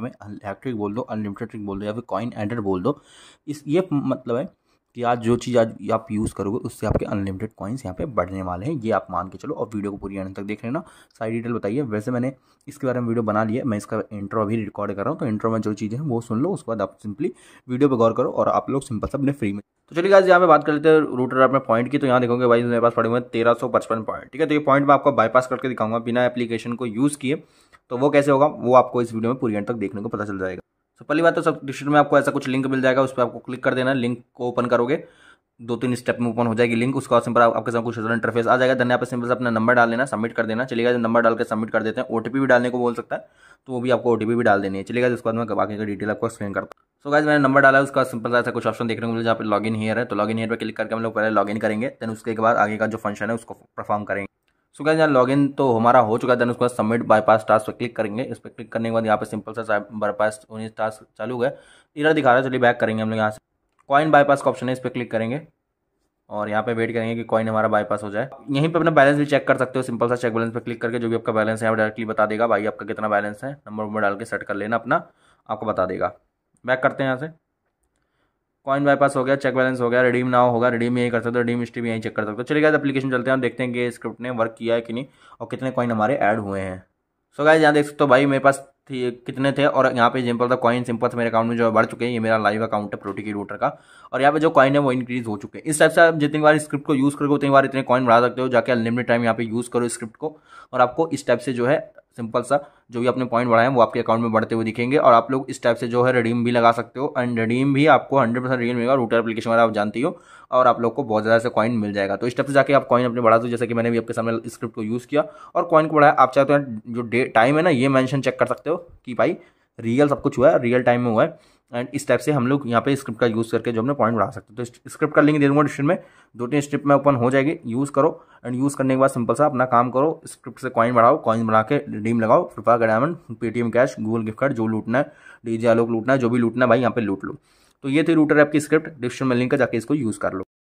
में इलेक्ट्रिक बोल दो अनलिमिटेड बोल दो या फिर कॉइन एंडेड बोल दो इस ये मतलब है कि आज जो चीज़ आज आप यूज़ करोगे उससे आपके अनलिमिटेड कॉइन्स यहाँ पे बढ़ने वाले हैं ये आप मान के चलो और वीडियो को पूरी एंड तक देख लेना सारी डिटेल बताइए वैसे मैंने इसके बारे में वीडियो बना लिया मैं इसका इंट्रो अभी रिकॉर्ड कर रहा हूँ तो इंट्रो में जो चीज़ें हैं वो सुन लो उसके बाद आप सिंपली वीडियो पर गौर करो और आप लोग सिंपल से अपने फ्री में तो चलिए आज यहाँ पे बात कर लेते हैं रूटर अपने पॉइंट की तो यहाँ देखोगे भाई मेरे पास पड़े हुए हैं तेरह सौ पचपन पॉइंट ठीक है तो ये पॉइंट मैं आपको बाईपास करके दिखाऊंगा बिना एप्लीकेशन को यूज़ किए तो वो कैसे होगा वो आपको इस वीडियो में पूरी एंड तक देखने को पता चल जाएगा सो पहली बात तो सब डिस्क्रिप्शन में आपको ऐसा कुछ लिंक मिल जाएगा उस पर आपको क्लिक कर देना लिंक को ओपन करोगे दो तीन स्टेप में ओपन हो जाएगी लिंक उसका सिंपल आपके साथ कुछ इंटरफेस आ जाएगा धन्य आप सिंपल से अपना नंबर डाल लेना सबमिट कर देना चलेगा जो नंबर डाल के सबमिट कर देते हैं ओटीपी भी डालने को बोल सकता है तो वो भी आपको ओटीपी भी डाल देनी है चलेगा उसके बाद में बाकी का डिटेल आपको एक्सप्लेन करता हूँ सो गाइज मैंने नंबर डाला उसका सिंपल ऐसा कुछ ऑप्शन देखने को मिले जहाँ लॉग इन हेयर है तो इन हेयर पर क्लिक करके हम लोग पहले लॉग इन करेंगे देन उसके बाद आगे का जो फंक्शन है उसको परफॉर्म करेंगे सो क्या यहाँ लॉगिन तो हमारा हो चुका है देन उसके बाद सबमिट बाईपास टास्क पर क्लिक करेंगे इस पर क्लिक करने के बाद यहाँ पे सिंपल सा बाईपास टास्क चालू हुआ है इधर दिखा रहा है चलिए बैक करेंगे हम लोग यहाँ से कॉइन बाईपास का ऑप्शन है इस पर क्लिक करेंगे और यहाँ पे वेट करेंगे कि कॉइन हमारा बाईपास हो जाए यहीं पे अपना बैलेंस भी चेक कर सकते हो सिंपल सा चेक बैलेंस पे क्लिक करके जो भी आपका बैलेंस है यहाँ डायरेक्टली बता देगा भाई आपका कितना बैलेंस है नंबर में डाल के सेट कर लेना अपना आपको बता देगा बैक करते हैं यहाँ से कॉइन बाईपास हो गया चेक बैलेंस हो गया रिडीम नाव होगा रिडीम यही कर सकते हो रिडीम हिस्ट्री भी यहीं चेक कर सकते हो चलिए गाइस एप्लीकेशन चलते हैं देखते हैं कि स्क्रिप्ट ने वर्क किया है कि नहीं और कितने कॉइन हमारे ऐड हुए हैं सो गाइस यहाँ देख सकते हो भाई मेरे पास थी कितने थे और यहाँ पे सिंपल था कॉइन सिंपल मेरे अकाउंट में जो बढ़ चुके हैं ये मेरा लाइव अकाउंट है प्रोटी की रूटर का और यहाँ पे जो कॉइन है वो इंक्रीज हो चुके हैं इस टाइप से आप जितनी बार स्क्रिप्ट को यूज़ करोगे उतनी बार इतने कॉइन बढ़ा सकते हो जाके अनलिमिटेड टाइम यहाँ पे यूज़ करो स्क्रिप्ट को और आपको इस टाइप से जो है सिंपल सा जो भी आपने पॉइंट बढ़ाए हैं वो आपके अकाउंट में बढ़ते हुए दिखेंगे और आप लोग इस टाइप से जो है रिडीम भी लगा सकते हो एंड रिडीम भी आपको हंड्रेड परसेंट रिडीम मिलेगा रूटर एप्लीकेशन वगैरह आप जानती हो और आप लोग को बहुत ज़्यादा से कॉइन मिल जाएगा तो इस टाइप से जाकर आप कॉइन अपने बढ़ा दो जैसे कि मैंने भी आपके सामने स्क्रिप्ट को यूज़ किया और कॉइन को बढ़ाया आप चाहते हो जो डे टाइम है ना ये मैंशन चेक कर सकते हो कि भाई रियल सब कुछ हुआ है रियल टाइम में हुआ है एंड इस टाइप से हम लोग यहाँ पे स्क्रिप्ट का यूज़ करके जो हमने पॉइंट बढ़ा सकते हैं तो स्क्रिप्ट का लिंक दे दूँगा डिस्क्रिप्शन में दो तीन स्ट्रिप में ओपन हो जाएगी यूज़ करो एंड यूज़ करने के बाद सिंपल सा अपना काम करो स्क्रिप्ट से कॉइन बढ़ाओ कॉइन बढ़ा के डीम लगाओ कृपा का diamond Paytm cash Google gift card जो लूटना है डी आलोक लूटना है जो भी लूटना है भाई यहाँ पे लूट लो तो ये थी रूटर ऐप की स्क्रिप्ट डिस्क्रिप्शन में लिंक है जाके इसको यूज़ कर लो